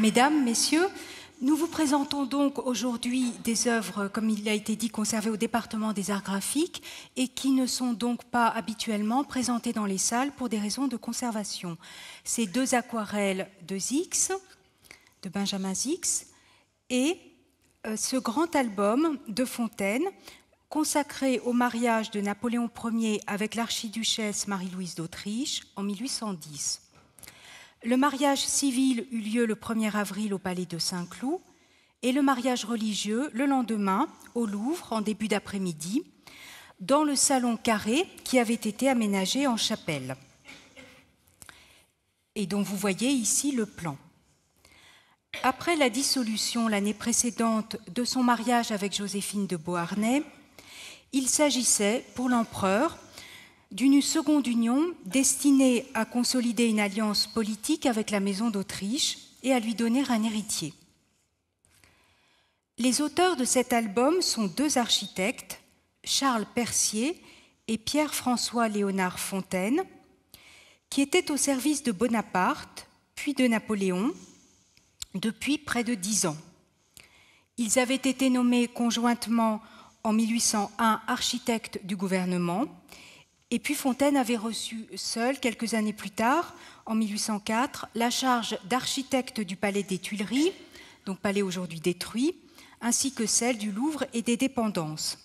Mesdames, Messieurs, nous vous présentons donc aujourd'hui des œuvres, comme il a été dit, conservées au département des arts graphiques et qui ne sont donc pas habituellement présentées dans les salles pour des raisons de conservation. Ces deux aquarelles de Zix, de Benjamin Zix, et euh, ce grand album de Fontaine consacré au mariage de Napoléon Ier avec l'archiduchesse Marie-Louise d'Autriche en 1810. Le mariage civil eut lieu le 1er avril au palais de Saint-Cloud et le mariage religieux le lendemain au Louvre en début d'après-midi dans le salon carré qui avait été aménagé en chapelle et dont vous voyez ici le plan. Après la dissolution l'année précédente de son mariage avec Joséphine de Beauharnais, il s'agissait pour l'empereur d'une seconde union destinée à consolider une alliance politique avec la Maison d'Autriche et à lui donner un héritier. Les auteurs de cet album sont deux architectes, Charles Percier et Pierre-François Léonard Fontaine, qui étaient au service de Bonaparte, puis de Napoléon, depuis près de dix ans. Ils avaient été nommés conjointement en 1801 architectes du gouvernement et puis Fontaine avait reçu seul, quelques années plus tard, en 1804, la charge d'architecte du palais des Tuileries, donc palais aujourd'hui détruit, ainsi que celle du Louvre et des dépendances.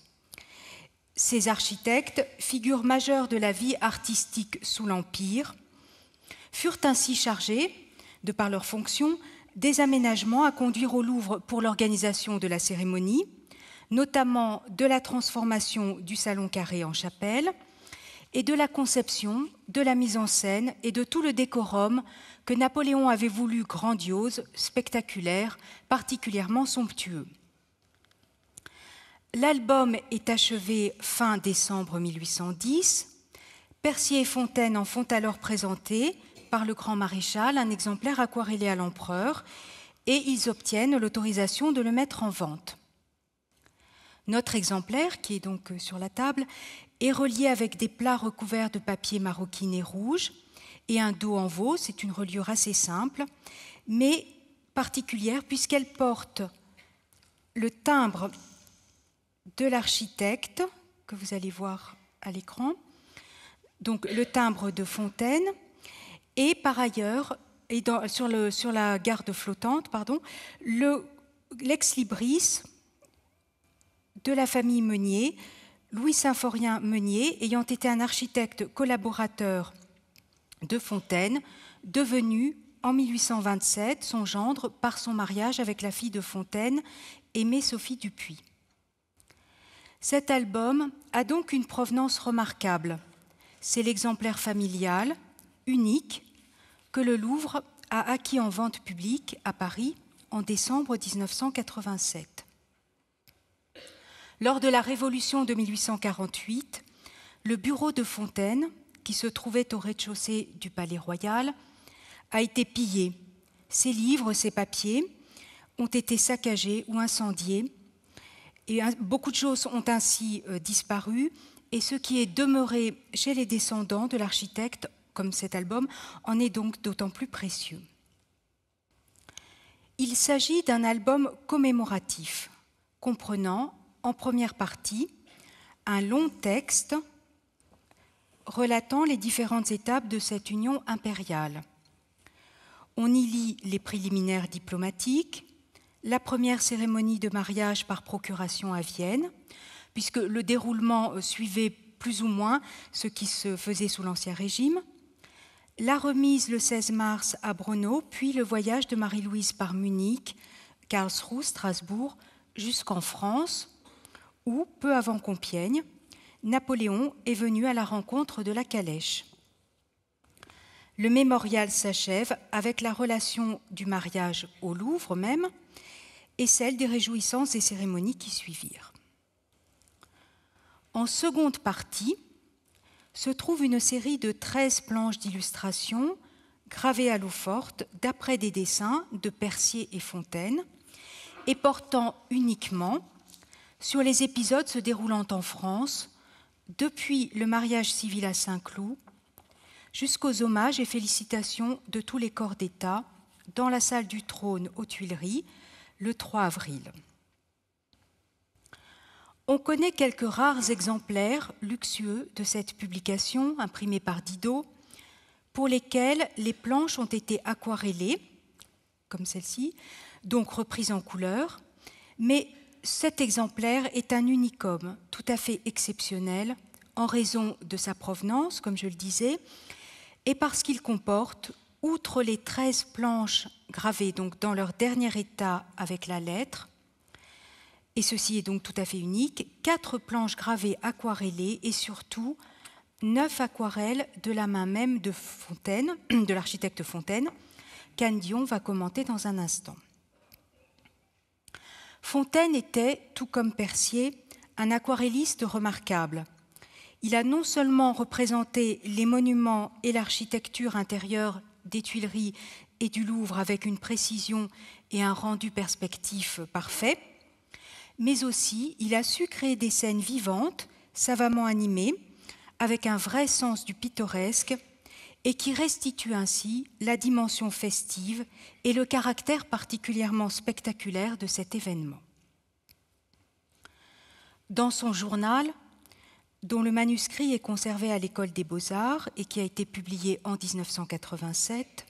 Ces architectes, figures majeures de la vie artistique sous l'Empire, furent ainsi chargés, de par leur fonction, des aménagements à conduire au Louvre pour l'organisation de la cérémonie, notamment de la transformation du Salon carré en chapelle, et de la conception, de la mise en scène et de tout le décorum que Napoléon avait voulu grandiose, spectaculaire, particulièrement somptueux. L'album est achevé fin décembre 1810. Percier et Fontaine en font alors présenter par le grand maréchal un exemplaire aquarellé à l'empereur et ils obtiennent l'autorisation de le mettre en vente. Notre exemplaire, qui est donc euh, sur la table, est relié avec des plats recouverts de papier maroquiné rouge et un dos en veau. C'est une reliure assez simple, mais particulière puisqu'elle porte le timbre de l'architecte que vous allez voir à l'écran, donc le timbre de Fontaine, et par ailleurs, sur, sur, la garde flottante, pardon, l'ex-libris de la famille Meunier, Louis Symphorien Meunier ayant été un architecte collaborateur de Fontaine, devenu en 1827 son gendre par son mariage avec la fille de Fontaine, Aimée Sophie Dupuis. Cet album a donc une provenance remarquable. C'est l'exemplaire familial, unique, que le Louvre a acquis en vente publique à Paris en décembre 1987. Lors de la Révolution de 1848, le bureau de Fontaine, qui se trouvait au rez-de-chaussée du Palais Royal, a été pillé. Ses livres, ses papiers ont été saccagés ou incendiés. Et beaucoup de choses ont ainsi euh, disparu. Et ce qui est demeuré chez les descendants de l'architecte, comme cet album, en est donc d'autant plus précieux. Il s'agit d'un album commémoratif, comprenant en première partie un long texte relatant les différentes étapes de cette union impériale. On y lit les préliminaires diplomatiques, la première cérémonie de mariage par procuration à Vienne, puisque le déroulement euh, suivait plus ou moins ce qui se faisait sous l'Ancien Régime, la remise le 16 mars à Brno, puis le voyage de Marie-Louise par Munich, Karlsruhe, Strasbourg, jusqu'en France, où, peu avant Compiègne, Napoléon est venu à la rencontre de la calèche. Le mémorial s'achève avec la relation du mariage au Louvre même et celle des réjouissances et cérémonies qui suivirent. En seconde partie se trouve une série de 13 planches d'illustrations gravées à l'eau forte d'après des dessins de Percier et Fontaine et portant uniquement sur les épisodes se déroulant en France, depuis le mariage civil à Saint-Cloud jusqu'aux hommages et félicitations de tous les corps d'État dans la salle du trône aux Tuileries le 3 avril. On connaît quelques rares exemplaires luxueux de cette publication imprimée par Didot, pour lesquels les planches ont été aquarellées, comme celle-ci, donc reprises en couleur, mais cet exemplaire est un unicum tout à fait exceptionnel en raison de sa provenance, comme je le disais, et parce qu'il comporte, outre les 13 planches gravées donc dans leur dernier état avec la lettre, et ceci est donc tout à fait unique, quatre planches gravées aquarellées et surtout neuf aquarelles de la main même de Fontaine, de l'architecte Fontaine, qu'Anne Dion va commenter dans un instant. Fontaine était, tout comme Percier, un aquarelliste remarquable. Il a non seulement représenté les monuments et l'architecture intérieure des Tuileries et du Louvre avec une précision et un rendu perspectif parfait, mais aussi il a su créer des scènes vivantes, savamment animées, avec un vrai sens du pittoresque et qui restitue ainsi la dimension festive et le caractère particulièrement spectaculaire de cet événement. Dans son journal, dont le manuscrit est conservé à l'École des beaux-arts et qui a été publié en 1987,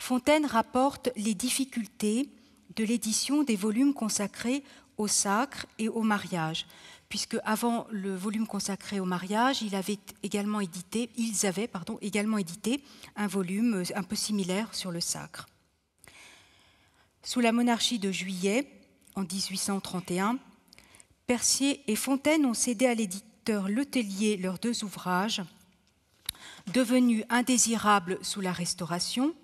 Fontaine rapporte les difficultés de l'édition des volumes consacrés au sacre et au mariage, puisque avant le volume consacré au mariage, il avait également édité, ils avaient pardon, également édité un volume euh, un peu similaire sur le sacre. Sous la monarchie de Juillet, en 1831, Percier et Fontaine ont cédé à l'éditeur Letellier leurs deux ouvrages, devenus indésirables sous la Restauration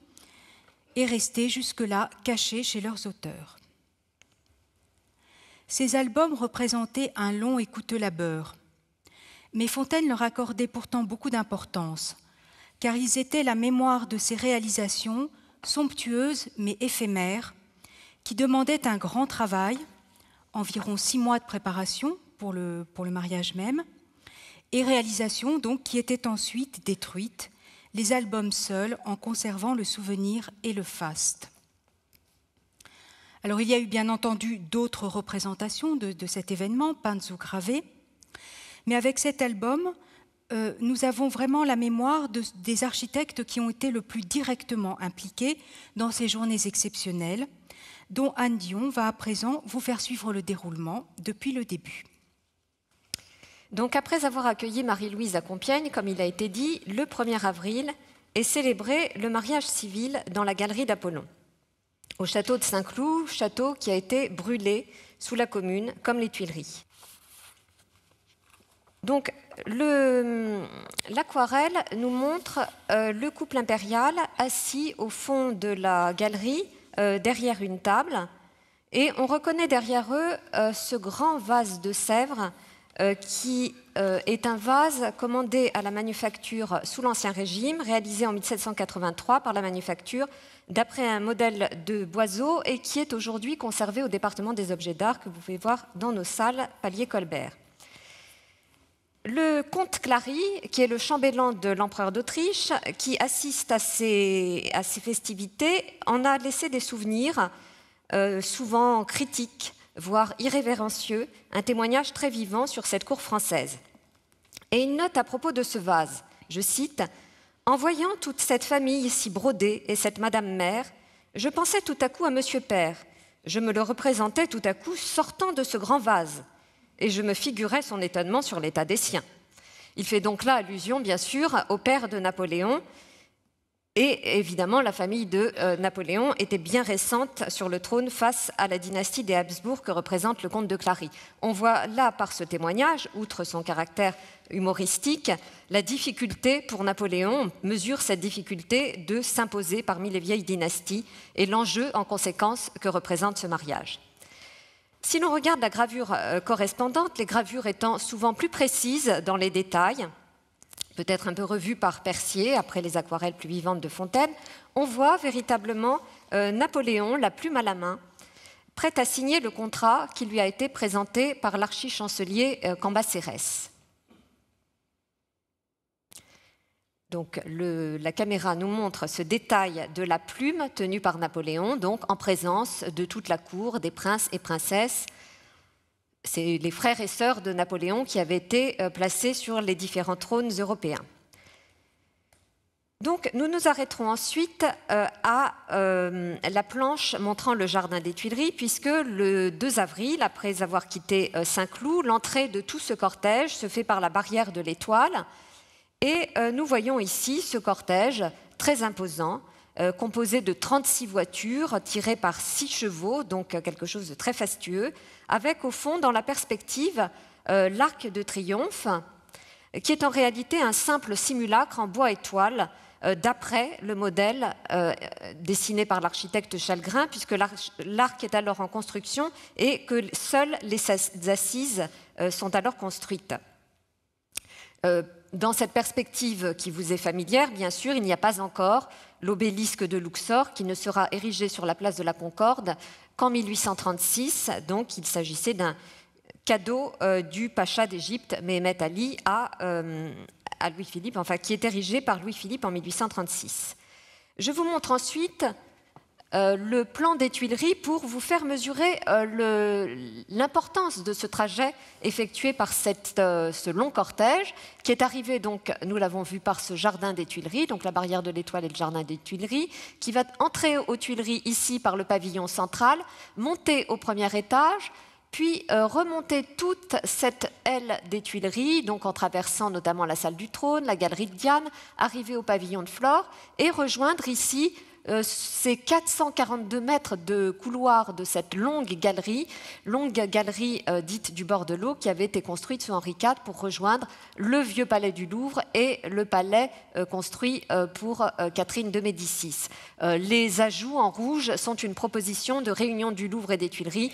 et restés jusque-là cachés chez leurs auteurs. Ces albums représentaient un long et coûteux labeur. Mais Fontaine leur accordait pourtant beaucoup d'importance, car ils étaient la mémoire de ces réalisations, somptueuses mais éphémères, qui demandaient un grand travail, environ six mois de préparation pour le, pour le mariage même, et réalisations donc qui étaient ensuite détruites, les albums seuls en conservant le souvenir et le faste. Alors il y a eu bien entendu d'autres représentations de, cet événement, peintes ou gravées, mais avec cet album, euh, nous avons vraiment la mémoire des architectes qui ont été le plus directement impliqués dans ces journées exceptionnelles, dont Anne Dion va à présent vous faire suivre le déroulement depuis le début. Donc après avoir accueilli Marie-Louise à Compiègne, comme il a été dit, le 1er avril est célébré le mariage civil dans la galerie d'Apollon au château de Saint-Cloud, château qui a été brûlé sous la commune, comme les Tuileries. Donc, l'aquarelle nous montre euh, le couple impérial assis au fond de la galerie, euh, derrière une table, et on reconnaît derrière eux euh, ce grand vase de Sèvres qui est un vase commandé à la manufacture sous l'Ancien Régime, réalisé en 1783 par la manufacture d'après un modèle de Boiseau et qui est aujourd'hui conservé au département des objets d'art que vous pouvez voir dans nos salles Palier Colbert. Le comte Clary, qui est le chambellan de l'empereur d'Autriche, qui assiste à ces, festivités, en a laissé des souvenirs euh, souvent critiques, voire irrévérencieux, un témoignage très vivant sur cette cour française. Et une note à propos de ce vase, je cite, en voyant toute cette famille si brodée et cette Madame Mère, je pensais tout à coup à Monsieur Père. Je me le représentais tout à coup sortant de ce grand vase, et je me figurais son étonnement sur l'état des siens. Il fait donc là allusion, bien sûr, au père de Napoléon, et évidemment, la famille de euh, Napoléon était bien récente sur le trône face à la dynastie des Habsbourg que représente le comte de Clary. On voit là, par ce témoignage, outre son caractère humoristique, la difficulté pour Napoléon, mesure cette difficulté de s'imposer parmi les vieilles dynasties et l'enjeu en conséquence que représente ce mariage. Si l'on regarde la gravure euh, correspondante, les gravures étant souvent plus précises dans les détails, peut-être un peu revu par Percier après les aquarelles plus vivantes de Fontaine, on voit véritablement euh, Napoléon, la plume à la main, prêt à signer le contrat qui lui a été présenté par l'archichancelier euh, Cambacérès. Donc la caméra nous montre ce détail de la plume tenue par Napoléon, donc en présence de toute la cour, des princes et princesses, c'est les frères et sœurs de Napoléon qui avaient été euh, placés sur les différents trônes européens. Donc, nous nous arrêterons ensuite euh, à euh, la planche montrant le jardin des Tuileries, puisque le 2 avril, après avoir quitté Saint-Cloud, l'entrée de tout ce cortège se fait par la barrière de l'Étoile. Et nous voyons ici ce cortège très imposant euh, composé de 36 voitures tirées par 6 chevaux, donc quelque chose de très fastueux, avec au fond dans la perspective euh, l'arc de triomphe, qui est en réalité un simple simulacre en bois étoile euh, d'après le modèle dessiné par l'architecte Chalgrin, puisque l'arc est alors en construction et que seules les assises sont alors construites. Dans cette perspective qui vous est familière, bien sûr, il n'y a pas encore l'obélisque de Luxor qui ne sera érigé sur la place de la Concorde qu'en 1836. Donc il s'agissait d'un cadeau euh, du pacha d'Égypte, Mehmet Ali, à, euh, à Louis-Philippe, enfin qui est érigé par Louis-Philippe en 1836. Je vous montre ensuite euh, le plan des Tuileries pour vous faire mesurer euh, l'importance de ce trajet effectué par euh, ce long cortège qui est arrivé, donc, nous l'avons vu, par ce jardin des Tuileries, donc la barrière de l'Étoile et le jardin des Tuileries, qui va entrer aux Tuileries ici par le pavillon central, monter au premier étage puis remonter toute cette aile des Tuileries, donc en traversant notamment la salle du trône, la galerie de Diane, arriver au pavillon de Flore et rejoindre ici euh, ces 442 mètres de couloir de cette longue galerie, longue galerie euh, dite du bord de l'eau, qui avait été construite sous Henri IV pour rejoindre le vieux palais du Louvre et le palais euh, construit pour Catherine de Médicis. les ajouts en rouge sont une proposition de réunion du Louvre et des Tuileries,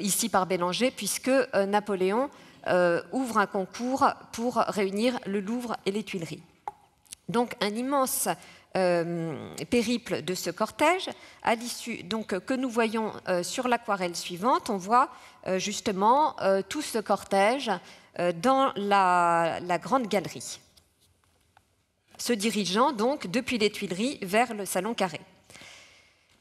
ici par Bélanger, puisque Napoléon ouvre un concours pour réunir le Louvre et les Tuileries. Donc un immense euh, périple de ce cortège. À l'issue, donc, que nous voyons euh, sur l'aquarelle suivante, on voit euh, justement tout ce cortège dans la, la grande galerie, se dirigeant donc depuis les Tuileries vers le Salon Carré.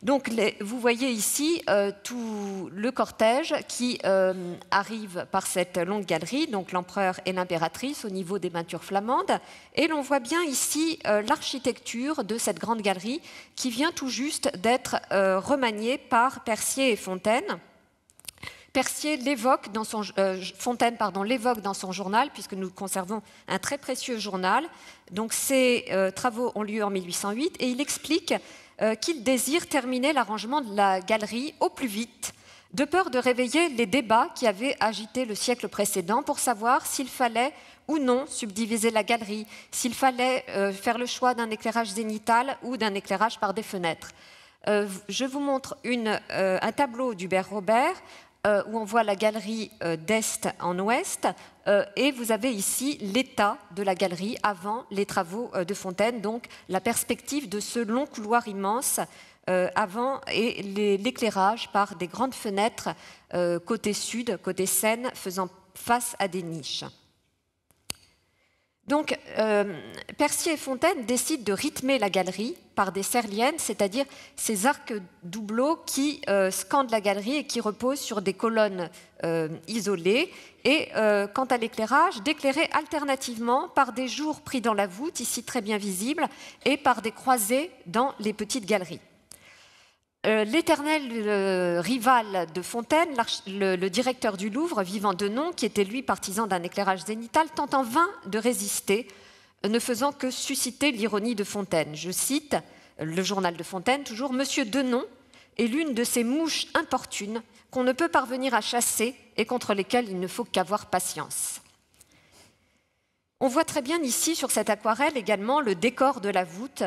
Donc vous voyez ici euh, tout le cortège qui euh, arrive par cette longue galerie, donc l'empereur et l'impératrice au niveau des peintures flamandes, et l'on voit bien ici euh, l'architecture de cette grande galerie qui vient tout juste d'être remaniée par Percier et Fontaine. Percier l'évoque dans son Fontaine l'évoque dans son journal puisque nous conservons un très précieux journal. Donc ces travaux ont lieu en 1808 et il explique euh, qu'il désire terminer l'arrangement de la galerie au plus vite, de peur de réveiller les débats qui avaient agité le siècle précédent pour savoir s'il fallait ou non subdiviser la galerie, s'il fallait euh, faire le choix d'un éclairage zénital ou d'un éclairage par des fenêtres. Euh, je vous montre un tableau d'Hubert Robert euh, où on voit la galerie euh, d'est en ouest. Euh, et vous avez ici l'état de la galerie avant les travaux de Fontaine, donc la perspective de ce long couloir immense avant et l'éclairage par des grandes fenêtres côté sud, côté Seine, faisant face à des niches. Donc, euh, et Fontaine décident de rythmer la galerie par des serliennes, c'est-à-dire ces arcs doubleaux qui euh, scandent la galerie et qui reposent sur des colonnes euh, isolées. Et euh, quant à l'éclairage, d'éclairer alternativement par des jours pris dans la voûte, ici très bien visible, et par des croisées dans les petites galeries. Euh, l'éternel euh, rival de Fontaine, le, directeur du Louvre, vivant de qui était lui partisan d'un éclairage zénital, tente en vain de résister, euh, ne faisant que susciter l'ironie de Fontaine. Je cite le journal de Fontaine, toujours Monsieur Denon est l'une de ces mouches importunes qu'on ne peut parvenir à chasser et contre lesquelles il ne faut qu'avoir patience. On voit très bien ici sur cette aquarelle également le décor de la voûte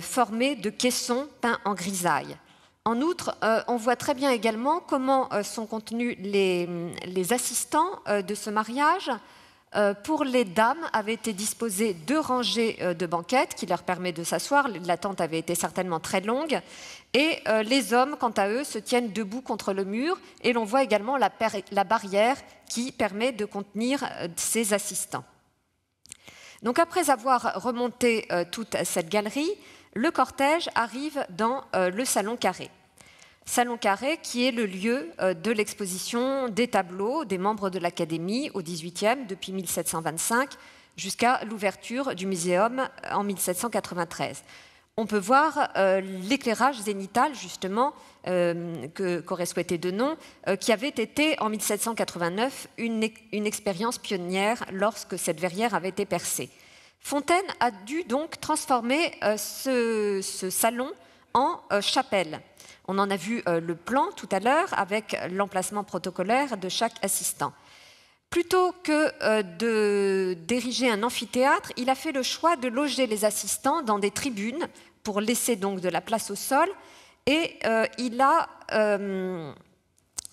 formé de caissons peints en grisaille. En outre, euh, on voit très bien également comment euh, sont contenus les, assistants euh, de ce mariage. pour les dames, avaient été disposées deux rangées de banquettes qui leur permettent de s'asseoir. L'attente avait été certainement très longue. Et les hommes, quant à eux, se tiennent debout contre le mur. Et l'on voit également la, la barrière qui permet de contenir ces assistants. Donc après avoir remonté toute cette galerie, le cortège arrive dans euh, le Salon Carré. Salon Carré qui est le lieu euh, de l'exposition des tableaux des membres de l'Académie au XVIIIe depuis 1725 jusqu'à l'ouverture du muséum euh, en 1793. On peut voir l'éclairage zénital, justement, qu'aurait souhaité de nom, qui avait été en 1789 une expérience pionnière lorsque cette verrière avait été percée. Fontaine a dû donc transformer euh, ce, salon en euh, chapelle. On en a vu euh, le plan tout à l'heure avec l'emplacement protocolaire de chaque assistant. Plutôt que de diriger un amphithéâtre, il a fait le choix de loger les assistants dans des tribunes pour laisser donc de la place au sol et il a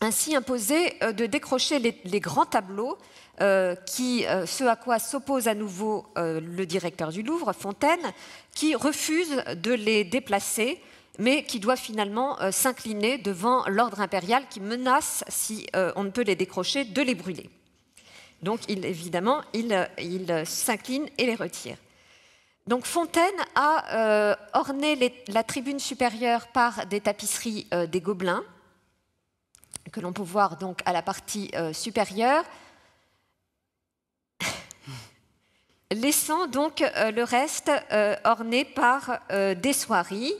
ainsi imposé de décrocher les grands tableaux euh, qui, euh, ce à quoi s'oppose à nouveau euh, le directeur du Louvre, Fontaine, qui refuse de les déplacer, mais qui doit finalement s'incliner devant l'ordre impérial qui menace, si on ne peut les décrocher, de les brûler. Donc évidemment, il, s'incline et les retire. Donc Fontaine a orné la tribune supérieure par des tapisseries des Gobelins, que l'on peut voir donc à la partie supérieure, laissant donc euh, le reste euh, orné par euh, des soieries.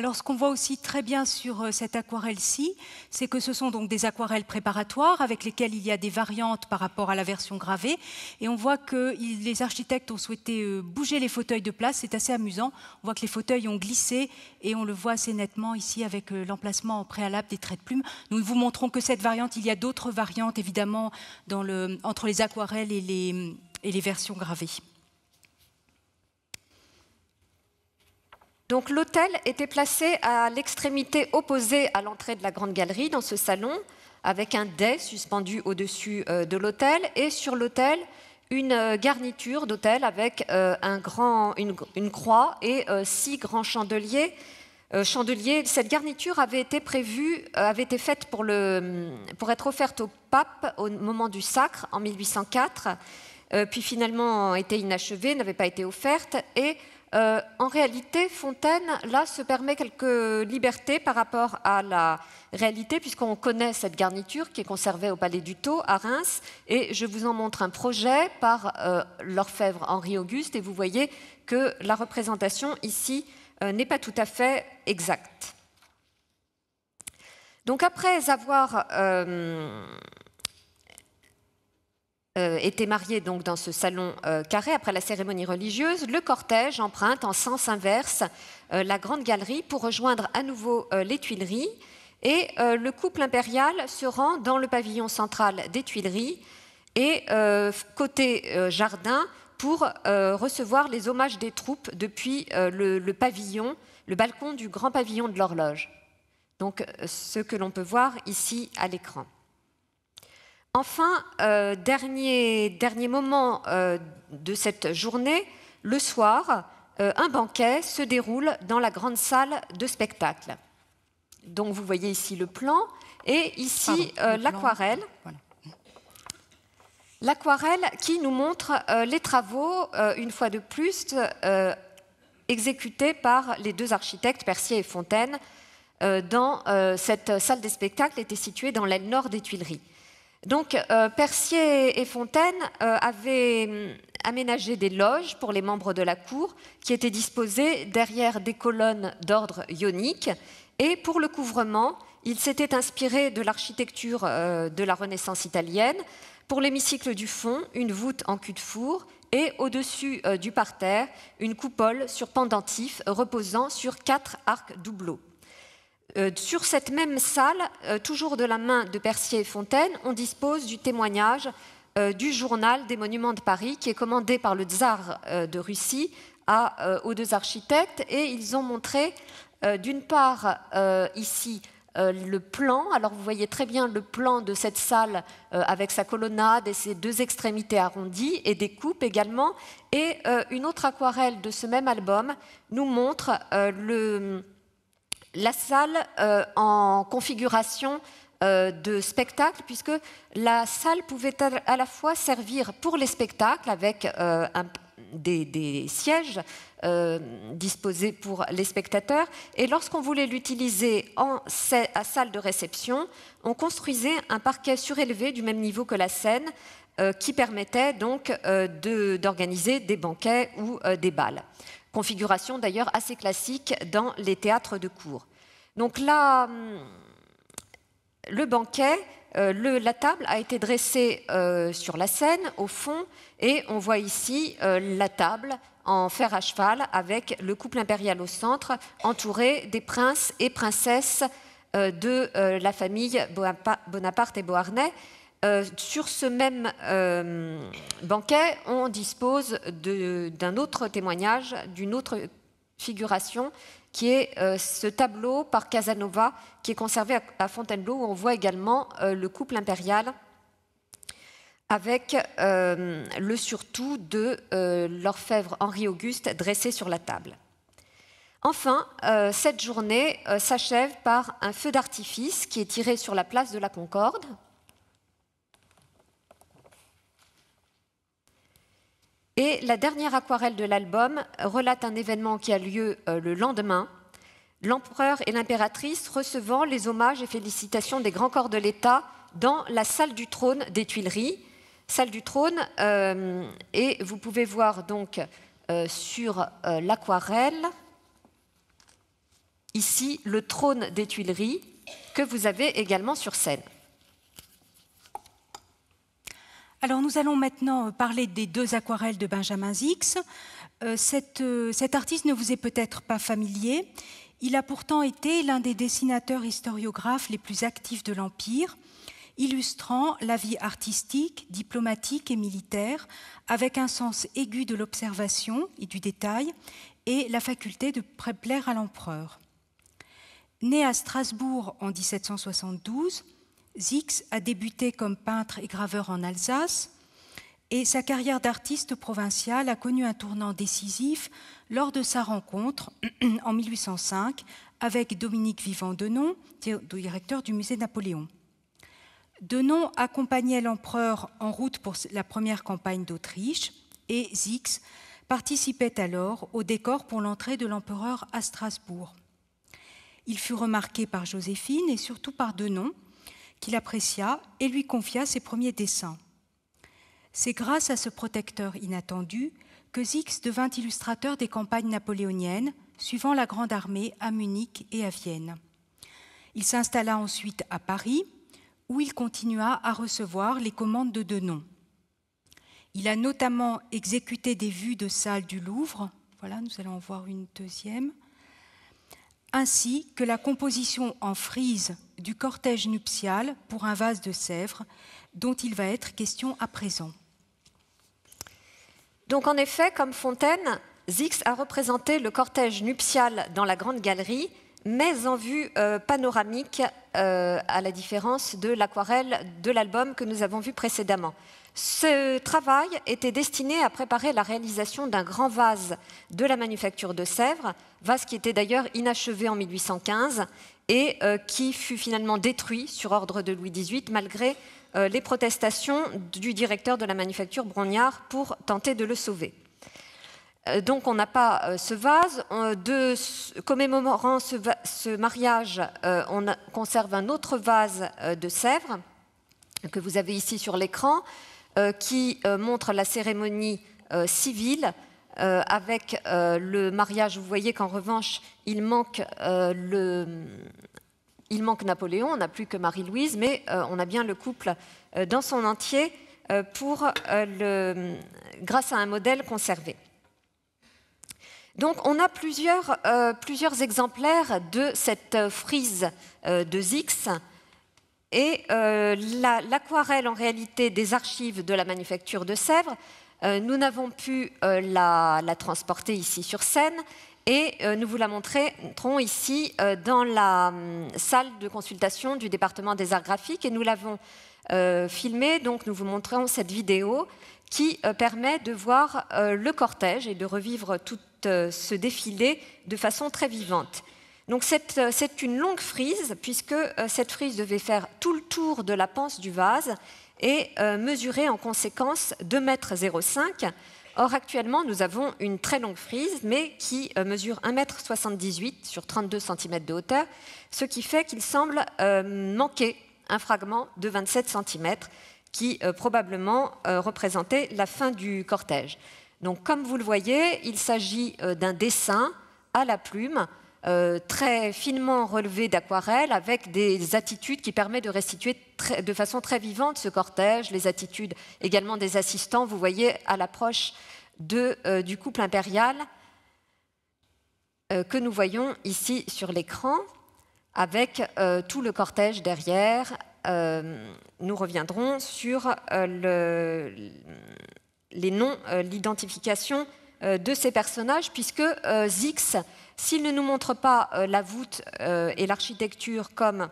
Alors ce qu'on voit aussi très bien sur euh, cette aquarelle-ci, c'est que ce sont donc des aquarelles préparatoires avec lesquelles il y a des variantes par rapport à la version gravée. Et on voit que les architectes ont souhaité euh, bouger les fauteuils de place. C'est assez amusant. On voit que les fauteuils ont glissé et on le voit assez nettement ici avec euh, l'emplacement préalable des traits de plume. Nous vous montrons que cette variante. Il y a d'autres variantes évidemment entre les aquarelles et les versions gravées. Donc l'hôtel était placé à l'extrémité opposée à l'entrée de la grande galerie dans ce salon, avec un dais suspendu au-dessus euh, de l'hôtel et sur l'hôtel une euh, garniture d'hôtel avec euh, un grand, une, croix et six grands chandeliers. chandeliers. Cette garniture avait été prévue, avait été faite pour, mm, pour être offerte au pape au moment du sacre en 1804, puis finalement était inachevée, n'avait pas été offerte et euh, en réalité, Fontaine, là, se permet quelques libertés par rapport à la réalité, puisqu'on connaît cette garniture qui est conservée au Palais du Taux à Reims. Et je vous en montre un projet par euh, l'orfèvre Henri Auguste, et vous voyez que la représentation ici euh, n'est pas tout à fait exacte. Donc après avoir euh, était marié donc dans ce salon euh, carré après la cérémonie religieuse. Le cortège emprunte en sens inverse euh, la grande galerie pour rejoindre à nouveau les Tuileries. Et le couple impérial se rend dans le pavillon central des Tuileries et côté jardin pour recevoir les hommages des troupes depuis le pavillon, le balcon du grand pavillon de l'horloge. Donc ce que l'on peut voir ici à l'écran. Enfin, euh, dernier, moment euh, de cette journée, le soir, euh, un banquet se déroule dans la grande salle de spectacle. Donc vous voyez ici le plan et ici l'aquarelle. L'aquarelle qui nous montre les travaux, une fois de plus, exécutés par les deux architectes, Percier et Fontaine. dans cette salle des spectacles était située dans l'aile nord des Tuileries. Donc euh, Percier et Fontaine euh, avaient hum, aménagé des loges pour les membres de la cour qui étaient disposées derrière des colonnes d'ordre ionique et pour le couvrement, ils s'étaient inspirés de l'architecture euh, de la Renaissance italienne. Pour l'hémicycle du fond, une voûte en cul de four et au-dessus du parterre, une coupole sur pendentif reposant sur quatre arcs doubleaux. Euh, sur cette même salle, euh, toujours de la main de Percier et Fontaine, on dispose du témoignage euh, du journal des monuments de Paris qui est commandé par le tsar de Russie aux deux architectes et ils ont montré d'une part ici le plan, alors vous voyez très bien le plan de cette salle avec sa colonnade et ses deux extrémités arrondies et des coupes également, et une autre aquarelle de ce même album nous montre le la salle euh, en configuration euh, de spectacle, puisque la salle pouvait à la fois servir pour les spectacles avec euh, des, sièges disposés pour les spectateurs, et lorsqu'on voulait l'utiliser en salle de réception, on construisait un parquet surélevé du même niveau que la scène qui permettait donc d'organiser des banquets ou des balles configuration d'ailleurs assez classique dans les théâtres de cours. Donc là, hum, le banquet, euh, la table a été dressée euh, sur la scène, au fond, et on voit ici euh, la table en fer à cheval avec le couple impérial au centre, entouré des princes et princesses de la famille Bonaparte et Beauharnais. Euh, sur ce même euh, banquet, on dispose d'un autre témoignage, d'une autre figuration, qui est euh, ce tableau par Casanova, qui est conservé à Fontainebleau, où on voit également le couple impérial avec le surtout de l'orfèvre Henri-Auguste dressé sur la table. Enfin, cette journée s'achève par un feu d'artifice qui est tiré sur la place de la Concorde, Et la dernière aquarelle de l'album relate un événement qui a lieu euh, le lendemain, l'empereur et l'impératrice recevant les hommages et félicitations des grands corps de l'État dans la salle du trône des Tuileries. Salle du trône, euh, et vous pouvez voir donc euh, sur l'aquarelle, ici, le trône des Tuileries que vous avez également sur scène. Alors nous allons maintenant euh, parler des deux aquarelles de Benjamin Zix. Euh, euh, cet artiste ne vous est peut-être pas familier. Il a pourtant été l'un des dessinateurs historiographes les plus actifs de l'Empire, illustrant la vie artistique, diplomatique et militaire avec un sens aigu de l'observation et du détail et la faculté de plaire à l'empereur. Né à Strasbourg en 1772, Zix a débuté comme peintre et graveur en Alsace et sa carrière d'artiste provincial a connu un tournant décisif lors de sa rencontre en 1805 avec Dominique Vivant Denon, directeur du musée Napoléon. Denon accompagnait l'empereur en route pour la première campagne d'Autriche et Zix participait alors au décor pour l'entrée de l'empereur à Strasbourg. Il fut remarqué par Joséphine et surtout par Denon, qu'il apprécia et lui confia ses premiers dessins. C'est grâce à ce protecteur inattendu que Zix devint illustrateur des campagnes napoléoniennes, suivant la Grande Armée à Munich et à Vienne. Il s'installa ensuite à Paris, où il continua à recevoir les commandes de Denon. Il a notamment exécuté des vues de salles du Louvre, voilà, nous allons voir une deuxième, ainsi que la composition en frise du cortège nuptial pour un vase de Sèvres, dont il va être question à présent. Donc en effet, comme Fontaine, Zix a représenté le cortège nuptial dans la Grande Galerie mais en vue euh, panoramique, euh, à la différence de l'aquarelle de l'album que nous avons vu précédemment. Ce travail était destiné à préparer la réalisation d'un grand vase de la manufacture de Sèvres, vase qui était d'ailleurs inachevé en 1815 et euh, qui fut finalement détruit sur ordre de Louis XVIII malgré les protestations du directeur de la manufacture Brognard pour tenter de le sauver. Euh, donc on n'a pas euh, ce vase. Euh, de, commémorant ce, mariage, on conserve un autre vase de Sèvres que vous avez ici sur l'écran, qui montre la cérémonie civile avec le mariage. Vous voyez qu'en revanche, il manque, Napoléon, on n'a plus que Marie-Louise, mais on a bien le couple dans son entier grâce à un modèle conservé. Donc on a plusieurs, euh, exemplaires de cette euh, frise euh, de Zix. Et l'aquarelle en réalité des archives de la manufacture de Sèvres, nous n'avons pu la, transporter ici sur scène et nous vous la montrerons ici dans la hum, salle de consultation du département des arts graphiques et nous l'avons filmée, donc nous vous montrons cette vidéo qui permet de voir le cortège et de revivre toute euh, se défiler de façon très vivante. Donc euh, c'est une longue frise, puisque euh, cette frise devait faire tout le tour de la panse du vase et mesurer en conséquence 2,05 m. Or actuellement, nous avons une très longue frise, mais qui mesure 1,78 m sur 32 cm de hauteur, ce qui fait qu'il semble manquer un fragment de 27 cm qui probablement représentait la fin du cortège. Donc comme vous le voyez, il s'agit euh, d'un dessin à la plume, euh, très finement relevé d'aquarelle, avec des attitudes qui permettent de restituer de façon très vivante ce cortège, les attitudes également des assistants, vous voyez, à l'approche euh, du couple impérial que nous voyons ici sur l'écran, avec tout le cortège derrière. nous reviendrons sur le, les noms, euh, l'identification euh, de ces personnages, puisque euh, Zix, s'il ne nous montre pas la voûte et l'architecture comme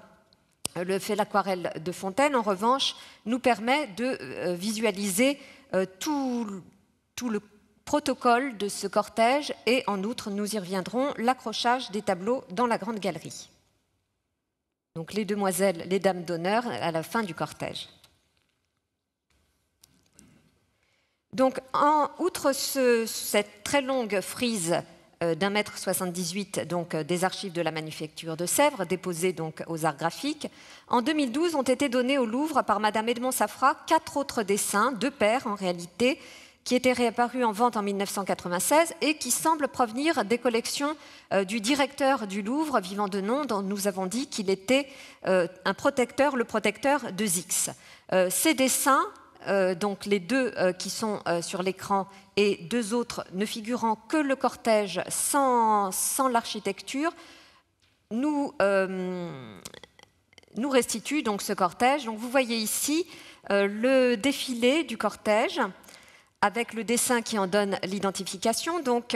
le fait l'aquarelle de Fontaine, en revanche, nous permet de visualiser tout, le protocole de ce cortège et en outre, nous y reviendrons, l'accrochage des tableaux dans la Grande Galerie. Donc les demoiselles, les dames d'honneur à la fin du cortège. Donc, outre cette très longue frise euh, d'un mètre soixante-dix-huit, donc, euh, des archives de la manufacture de Sèvres, déposées donc aux arts graphiques. En 2012 ont été donnés au Louvre par Madame Edmond Safra quatre autres dessins, deux paires en réalité, qui étaient réapparus en vente en 1996 et qui semblent provenir des collections euh, du directeur du Louvre, vivant de nom, dont nous avons dit qu'il était un protecteur, le protecteur de Zix. ces dessins euh, donc les deux euh, qui sont euh, sur l'écran et deux autres ne figurant que le cortège sans, l'architecture, nous, nous restitue donc ce cortège. Donc vous voyez ici le défilé du cortège avec le dessin qui en donne l'identification. Donc,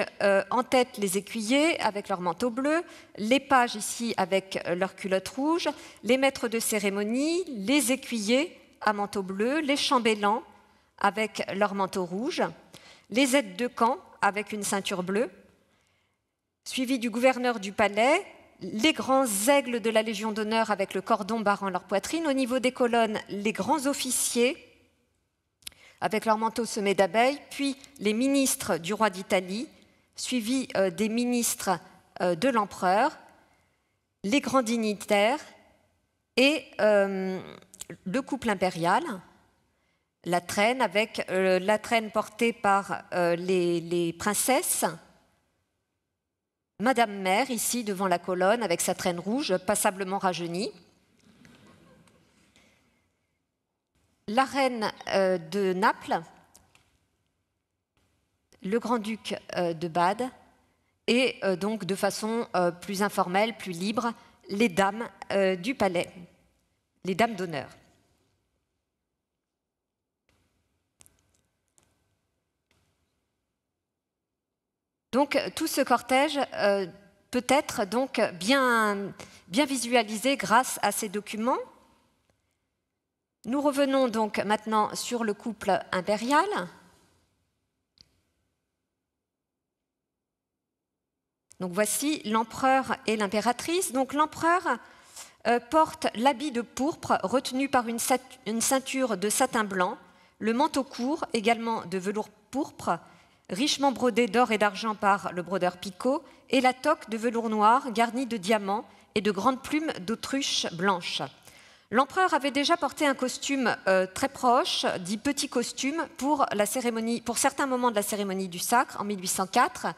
en tête, les écuyers avec leur manteau bleu, les pages ici avec leur culotte rouge, les maîtres de cérémonie, les écuyers à manteau bleu, les chambellans avec leur manteau rouge, les aides de camp avec une ceinture bleue, suivis du gouverneur du palais, les grands aigles de la Légion d'honneur avec le cordon barrant leur poitrine, au niveau des colonnes, les grands officiers avec leur manteau semé d'abeilles, puis les ministres du roi d'Italie, suivis euh, des ministres euh, de l'empereur, les grands dignitaires et euh, le couple impérial, la traîne avec euh, la traîne portée par euh, les, princesses. Madame Mère, ici devant la colonne, avec sa traîne rouge, passablement rajeunie. La reine euh, de Naples, le grand-duc de Bade, et donc de façon plus informelle, plus libre, les dames du palais, les dames d'honneur. Donc euh, tout ce cortège euh, peut être donc bien, bien visualisé grâce à ces documents. Nous revenons donc maintenant sur le couple impérial. Donc voici l'empereur et l'impératrice. Donc l'empereur euh, porte l'habit de pourpre retenu par une ceinture de satin blanc, le manteau court également de velours pourpre, richement brodé d'or et d'argent par le brodeur Picot, et la toque de velours noir garnie de diamants et de grandes plumes d'autruche blanche. L'empereur avait déjà porté un costume euh, très proche, dit petit costume, pour, certains moments de la cérémonie du sacre en 1804,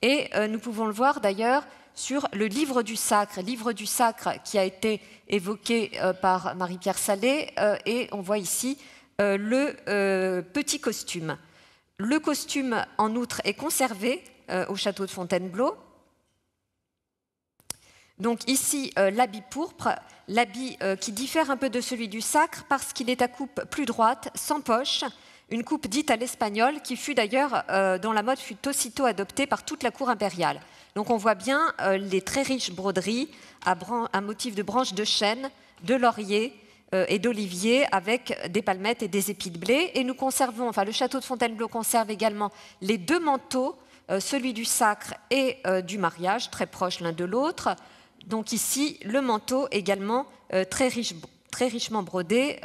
et euh, nous pouvons le voir d'ailleurs sur le livre du sacre, livre du sacre qui a été évoqué euh, par Marie-Pierre Salé, et on voit ici le petit costume. Le costume, en outre, est conservé euh, au château de Fontainebleau. Donc ici, euh, l'habit pourpre, l'habit euh, qui diffère un peu de celui du sacre parce qu'il est à coupe plus droite, sans poche, une coupe dite à l'espagnol qui fut d'ailleurs, dont la mode fut aussitôt adoptée par toute la cour impériale. Donc on voit bien les très riches broderies à, motif de branches de chêne, de laurier, euh, et d'oliviers avec des palmettes et des épis de blé. Et nous conservons, enfin le château de Fontainebleau conserve également les deux manteaux, euh, celui du sacre et euh, du mariage, très proches l'un de l'autre. Donc ici, le manteau également très, très richement brodé,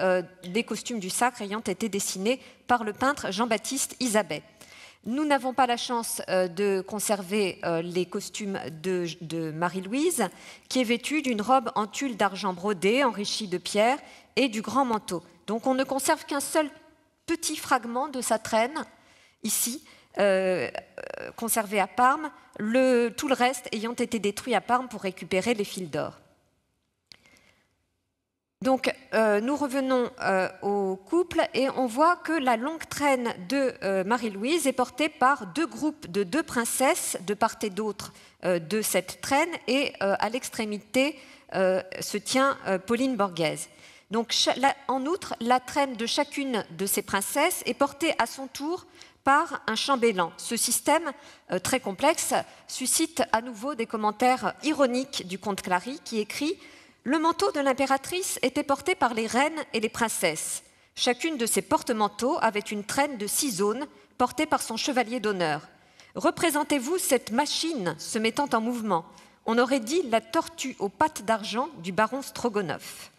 les costumes du sacre ayant été dessinés par le peintre Jean-Baptiste Isabet. Nous n'avons pas la chance euh, de conserver euh, les costumes de, Marie-Louise, qui est vêtue d'une robe en tulle d'argent brodée, enrichie de pierres, et du grand manteau. Donc on ne conserve qu'un seul petit fragment de sa traîne, ici, euh, conservé à Parme, tout le reste ayant été détruit à Parme pour récupérer les fils d'or. Donc euh, nous revenons euh, au couple et on voit que la longue traîne de euh, Marie-Louise est portée par deux groupes de deux princesses de part et d'autre de cette traîne et à l'extrémité se tient Pauline Borghese. Donc en outre, la traîne de chacune de ces princesses est portée à son tour par un chambellan. Ce système très complexe suscite à nouveau des commentaires ironiques du comte Clary qui écrit ⁇ le manteau de l'impératrice était porté par les reines et les princesses. Chacune de ces porte-manteaux avait une traîne de six zones portée par son chevalier d'honneur. Représentez-vous cette machine se mettant en mouvement. On aurait dit la tortue aux pattes d'argent du baron Strogonoff.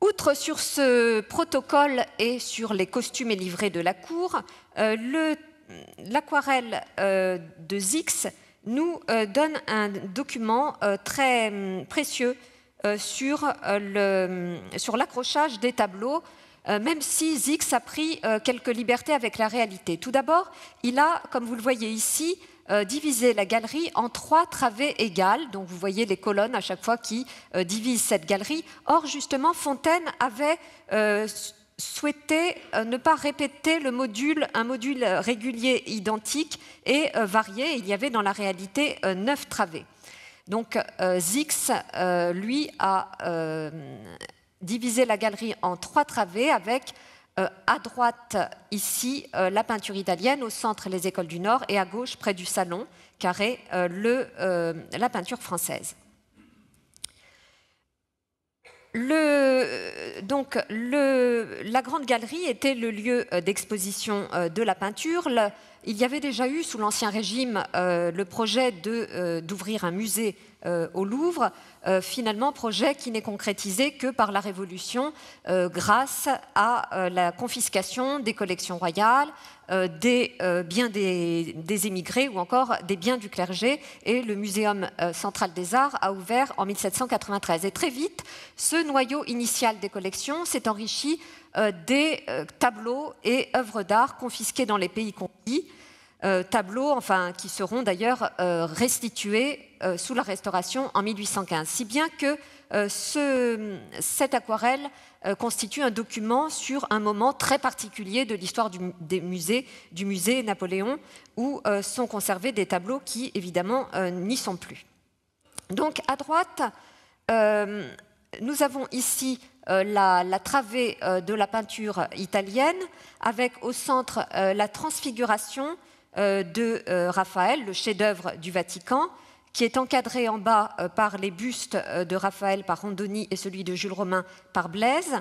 Outre sur ce protocole et sur les costumes et livrées de la cour, euh, l'aquarelle euh, de Zix nous euh, donne un document euh, très hum, précieux euh, hum, sur l'accrochage des tableaux, même si Zix a pris quelques libertés avec la réalité. Tout d'abord, il a, comme vous le voyez ici, divisé la galerie en trois travées égales. Donc vous voyez les colonnes à chaque fois qui divisent cette galerie. Or, justement, Fontaine avait Souhaitait euh, ne pas répéter le module, un module euh, régulier identique et euh, varié. Il y avait dans la réalité neuf travées. Donc Zix, lui, a divisé la galerie en trois travées avec à droite ici la peinture italienne, au centre les écoles du Nord et à gauche près du salon carré la peinture française. Le donc la Grande Galerie était le lieu euh, d'exposition euh, de la peinture il y avait déjà eu sous l'Ancien Régime euh, le projet euh, d'ouvrir un musée euh, au Louvre, finalement projet qui n'est concrétisé que par la Révolution grâce à la confiscation des collections royales, des biens des, des, émigrés ou encore des biens du clergé. Et le Muséum central des arts a ouvert en 1793. Et très vite, ce noyau initial des collections s'est enrichi euh, des euh, tableaux et œuvres d'art confisqués dans les pays conquis, euh, tableaux enfin, qui seront d'ailleurs restitués sous la Restauration en 1815. Si bien que cette aquarelle constitue un document sur un moment très particulier de l'histoire du, des musées, du musée Napoléon, où sont conservés des tableaux qui, évidemment, n'y sont plus. Donc, à droite, nous avons ici euh, la, travée euh, de la peinture italienne, avec au centre euh, la transfiguration de Raphaël, le chef-d'œuvre du Vatican, qui est encadré en bas par les bustes de Raphaël par Rondoni et celui de Jules Romain par Blaise.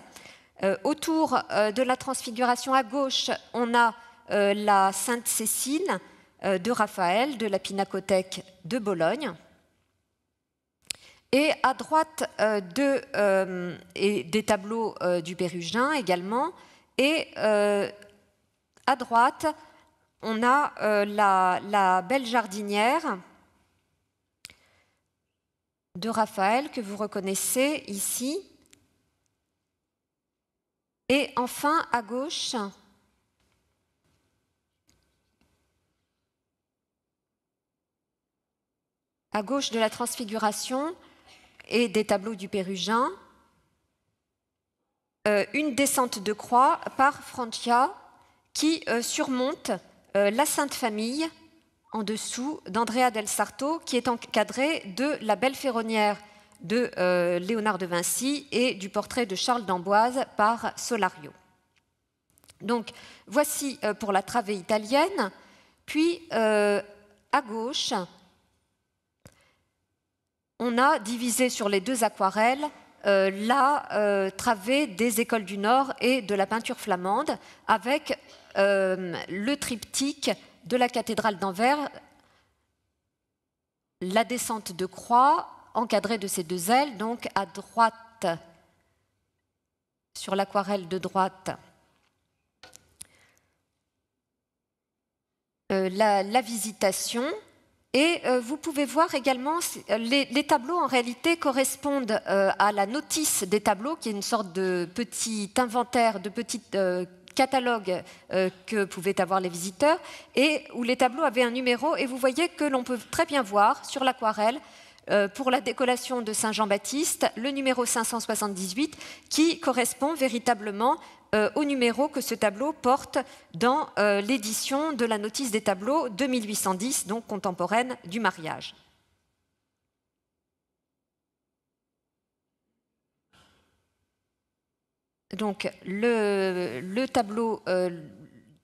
Autour de la transfiguration à gauche, on a la Sainte Cécile de Raphaël de la Pinacothèque de Bologne. Et à droite euh, euh, des tableaux euh, du Pérugin également. Et à droite, on a la, belle jardinière de Raphaël que vous reconnaissez ici. Et enfin, à gauche, à gauche de la transfiguration, et des tableaux du Pérugin, euh, une descente de croix par Francia qui euh, surmonte euh, la Sainte Famille en dessous d'Andrea del Sarto qui est encadrée de la belle ferronnière de Léonard de Vinci et du portrait de Charles d'Amboise par Solario. Donc voici pour la travée italienne, puis à gauche, on a divisé sur les deux aquarelles euh, la euh, travée des écoles du Nord et de la peinture flamande avec euh, le triptyque de la cathédrale d'Anvers, la descente de croix encadrée de ces deux ailes, donc à droite, sur l'aquarelle de droite. la visitation, et euh, vous pouvez voir également, euh, les, tableaux en réalité correspondent euh, à la notice des tableaux, qui est une sorte de petit inventaire, de petit catalogue que pouvaient avoir les visiteurs, et où les tableaux avaient un numéro. Et vous voyez que l'on peut très bien voir sur l'aquarelle, pour la décollation de Saint Jean-Baptiste, le numéro 578, qui correspond véritablement euh, au numéro que ce tableau porte dans euh, l'édition de la notice des tableaux 2810, donc contemporaine du mariage. Donc le, le tableau, euh,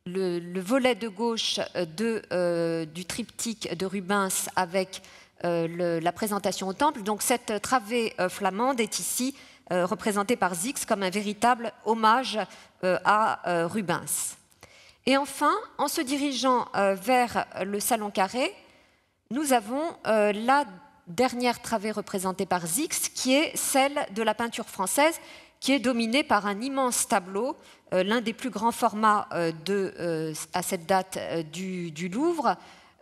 le, volet de gauche du triptyque de Rubens avec la présentation au temple, donc cette travée flamande est ici euh, représenté par Zix comme un véritable hommage euh, à euh, Rubens. Et enfin, en se dirigeant vers le Salon Carré, nous avons la dernière travée représentée par Zix, qui est celle de la peinture française, qui est dominée par un immense tableau, l'un des plus grands formats à cette date du Louvre,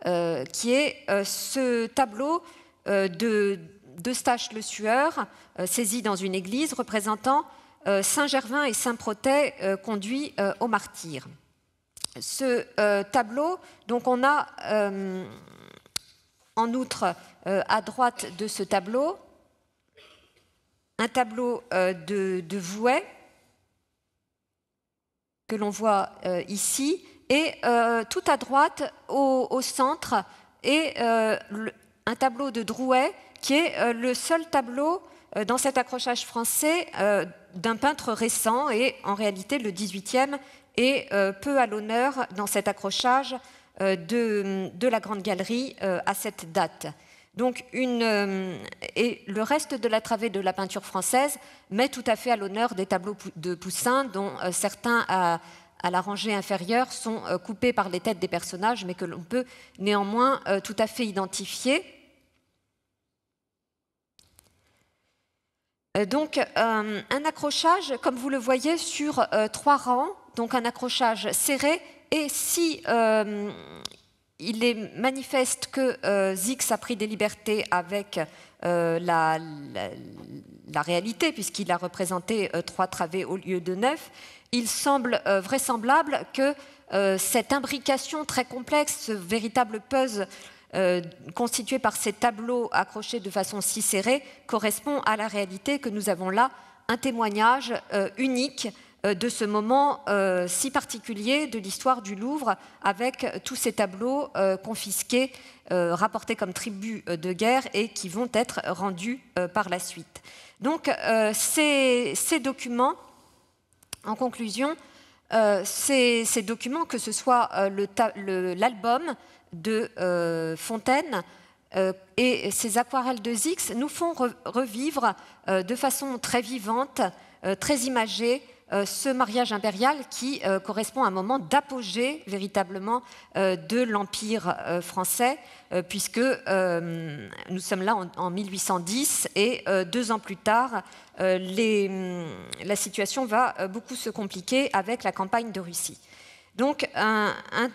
qui est ce tableau de d'Eustache le Sueur, euh, saisi dans une église, représentant euh, Saint gervain et Saint Protais euh, conduits au martyr. Ce tableau, donc on a en outre à droite de ce tableau un tableau de, Vouet que l'on voit ici et tout à droite au, centre est un tableau de Drouet qui est euh, le seul tableau euh, dans cet accrochage français euh, d'un peintre récent et en réalité le 18e est peu à l'honneur dans cet accrochage de, la Grande Galerie à cette date. Donc le reste de la travée de la peinture française met tout à fait à l'honneur des tableaux de Poussin, dont certains à, la rangée inférieure sont coupés par les têtes des personnages, mais que l'on peut néanmoins tout à fait identifier. Euh, donc euh, un accrochage, comme vous le voyez, sur euh, trois rangs, donc un accrochage serré, et si il est manifeste que Zix a pris des libertés avec la, la, réalité, puisqu'il a représenté trois travées au lieu de neuf, il semble vraisemblable que cette imbrication très complexe, ce véritable puzzle euh, constitué par ces tableaux accrochés de façon si serrée correspond à la réalité que nous avons là, un témoignage euh, unique euh, de ce moment si particulier de l'histoire du Louvre, avec tous ces tableaux confisqués, rapportés comme tribus de guerre et qui vont être rendus par la suite. Donc ces, documents, en conclusion, ces, documents, que ce soit l'album, de euh, Fontaine euh, et ces aquarelles de Zix nous font revivre euh, de façon très vivante, très imagée, ce mariage impérial qui correspond à un moment d'apogée véritablement de l'Empire français, puisque nous sommes là en, 1810 et deux ans plus tard, mm, la situation va beaucoup se compliquer avec la campagne de Russie. Donc un, un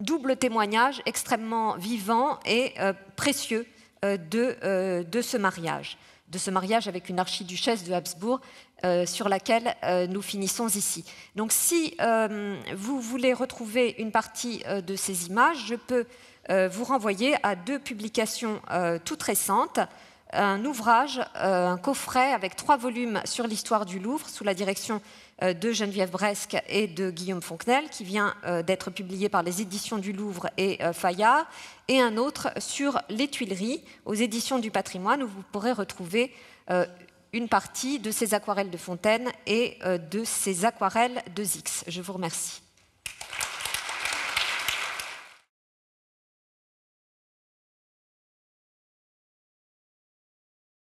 double témoignage extrêmement vivant et euh, précieux euh, de, euh, de, ce mariage, de ce mariage avec une archiduchesse de Habsbourg sur laquelle nous finissons ici. Donc si vous voulez retrouver une partie de ces images, je peux vous renvoyer à deux publications toutes récentes. Un ouvrage, un coffret avec trois volumes sur l'histoire du Louvre sous la direction euh, de Geneviève Bresque et de Guillaume Fonquenel, qui vient euh, d'être publié par les éditions du Louvre et euh, Fayard, et un autre sur les Tuileries aux éditions du patrimoine, où vous pourrez retrouver une partie de ces aquarelles de Fontaine et de ces aquarelles de Zix. Je vous remercie.